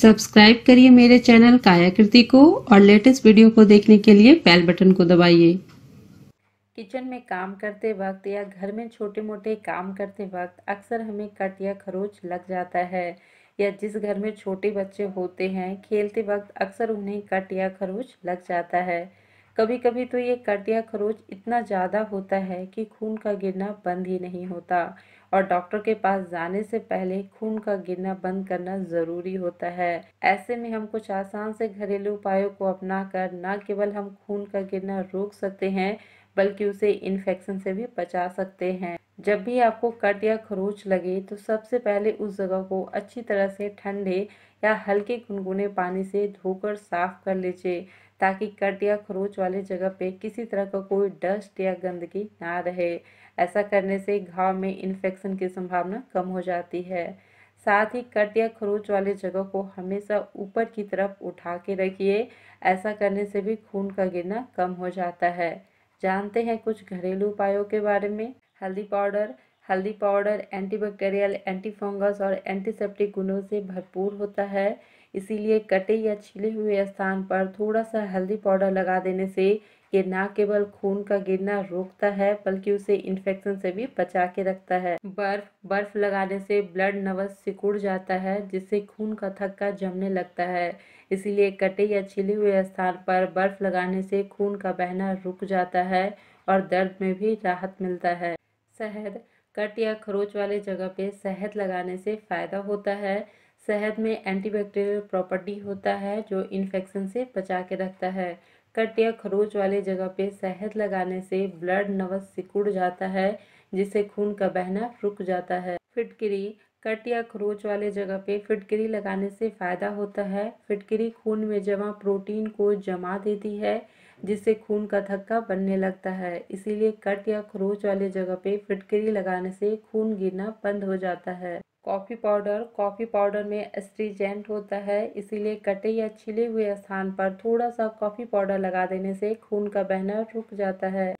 subscribe करिए मेरे channel कायाकृति को और लेटेस्ट वीडियो को देखने के लिए बेल बटन को दबाइए किचन में काम करते वक्त या घर में छोटे मोटे काम करते वक्त अक्सर हमें कट या खरोच लग जाता है या जिस घर में छोटे बच्चे होते हैं खेलते वक्त अक्सर उन्हें कट या खरोच लग जाता है कभी कभी तो ये कट या खरोच इतना ज़्यादा होता है कि खून का गिरना बंद ही नहीं होता और डॉक्टर के पास जाने से पहले खून का गिरना बंद करना जरूरी होता है ऐसे में हम कुछ आसान से घरेलू उपायों को अपनाकर न केवल हम खून का गिरना रोक सकते हैं बल्कि उसे इन्फेक्शन से भी बचा सकते हैं जब भी आपको कट या खरोच लगे तो सबसे पहले उस जगह को अच्छी तरह से ठंडे या हल्के गुनगुने पानी से धोकर साफ कर लीजिए ताकि कट या खरोच वाली जगह पे किसी तरह का कोई डस्ट या गंदगी ना रहे ऐसा करने से घाव में इन्फेक्शन की संभावना कम हो जाती है साथ ही कट या खरोच वाली जगह को हमेशा ऊपर की तरफ उठा के रखिए ऐसा करने से भी खून का गिरना कम हो जाता है जानते हैं कुछ घरेलू उपायों के बारे में हल्दी पाउडर हल्दी पाउडर एंटीबैक्टीरियल एंटीफंगस और एंटीसेप्टिक गुणों से भरपूर होता है इसीलिए कटे या छिले हुए स्थान पर थोड़ा सा हल्दी पाउडर लगा देने से ये ना केवल खून का गिरना रोकता है बल्कि उसे इन्फेक्शन से भी बचा के रखता है बर्फ बर्फ लगाने से ब्लड नवस सिकुड़ जाता है जिससे खून का थक्का जमने लगता है इसीलिए कटे या छिले हुए स्थान पर बर्फ लगाने से खून का बहना रुक जाता है और दर्द में भी राहत मिलता है शहद कट या खरोच वाले जगह पे शहद लगाने से फ़ायदा होता है शहद में एंटीबैक्टीरियल प्रॉपर्टी होता है जो इन्फेक्शन से बचा के रखता है कट या खरोच वाले जगह पे शहद लगाने से ब्लड नवस सिकुड़ जाता है जिससे खून का बहना रुक जाता है फिटकरी कट या खरोच वाले जगह पे फिटकरी लगाने से फ़ायदा होता है फिटकरी खून में जमा प्रोटीन को जमा देती है जिससे खून का थक्का बनने लगता है इसीलिए कट या खरोच वाले जगह पे फिटकरी लगाने से खून गिरना बंद हो जाता है कॉफ़ी पाउडर कॉफ़ी पाउडर में एस्ट्रीजेंट होता है इसीलिए कटे या छिले हुए स्थान पर थोड़ा सा कॉफ़ी पाउडर लगा देने से खून का बहना रुक जाता है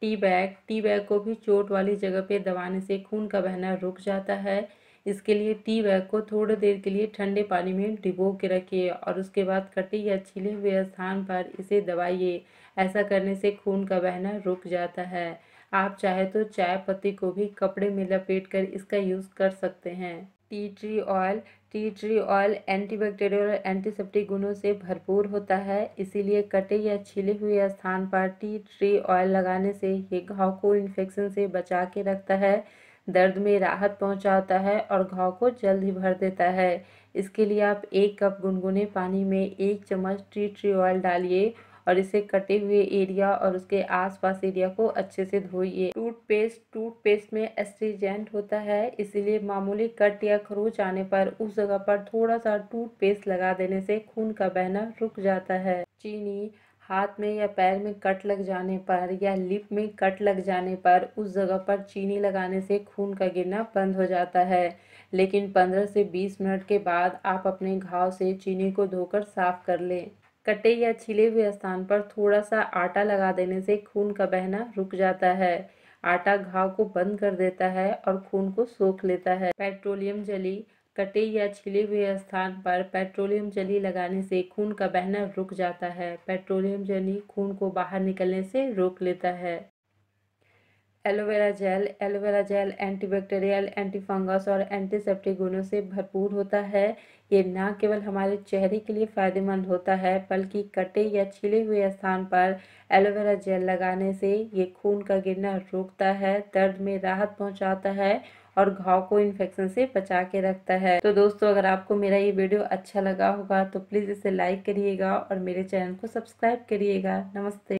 टी बैग टी बैग को भी चोट वाली जगह पे दबाने से खून का बहना रुक जाता है इसके लिए टी बैग को थोड़ी देर के लिए ठंडे पानी में डिबो के रखिए और उसके बाद कटे या छिले हुए स्थान पर इसे दबाइए ऐसा करने से खून का बहना रुक जाता है आप चाहे तो चाय पत्ती को भी कपड़े में लपेट कर इसका यूज़ कर सकते हैं tea tree oil tea tree oil antibacterial और एंटीसेप्टिक गुणों से भरपूर होता है इसीलिए कटे या छिले हुए स्थान पर टी ट्री ऑयल लगाने से ये घाव को इन्फेक्शन से बचा के रखता है दर्द में राहत पहुंचाता है और घाव को जल्द ही भर देता है इसके लिए आप एक कप गुनगुने पानी में एक चम्मच टी ट्री ऑयल डालिए और इसे कटे हुए एरिया और उसके आसपास एरिया को अच्छे से धोइए टूथपेस्ट टूथपेस्ट में एस्ट्रीजेंट होता है इसीलिए मामूली कट या खरोच आने पर उस जगह पर थोड़ा सा टूथपेस्ट लगा देने से खून का बहना रुक जाता है चीनी हाथ में या पैर में कट लग जाने पर या लिप में कट लग जाने पर उस जगह पर चीनी लगाने से खून का गिरना बंद हो जाता है लेकिन 15 से 20 मिनट के बाद आप अपने घाव से चीनी को धोकर साफ कर लें कटे या छिले हुए स्थान पर थोड़ा सा आटा लगा देने से खून का बहना रुक जाता है आटा घाव को बंद कर देता है और खून को सोख लेता है पेट्रोलियम जली कटे या छिले हुए स्थान पर पेट्रोलियम जली लगाने से खून का बहना रुक जाता है पेट्रोलियम जली खून को बाहर निकलने से रोक लेता है aloe vera gel aloe vera gel antibacterial antifungus और एंटीसेप्टिक गुणों से भरपूर होता है ये न केवल हमारे चेहरे के लिए फ़ायदेमंद होता है बल्कि कटे या छिले हुए स्थान पर एलोवेरा जेल लगाने से ये खून का गिरना रोकता है दर्द में राहत पहुंचाता है और घाव को इन्फेक्शन से बचा के रखता है तो दोस्तों अगर आपको मेरा ये वीडियो अच्छा लगा होगा तो प्लीज़ इसे लाइक करिएगा और मेरे चैनल को सब्सक्राइब करिएगा नमस्ते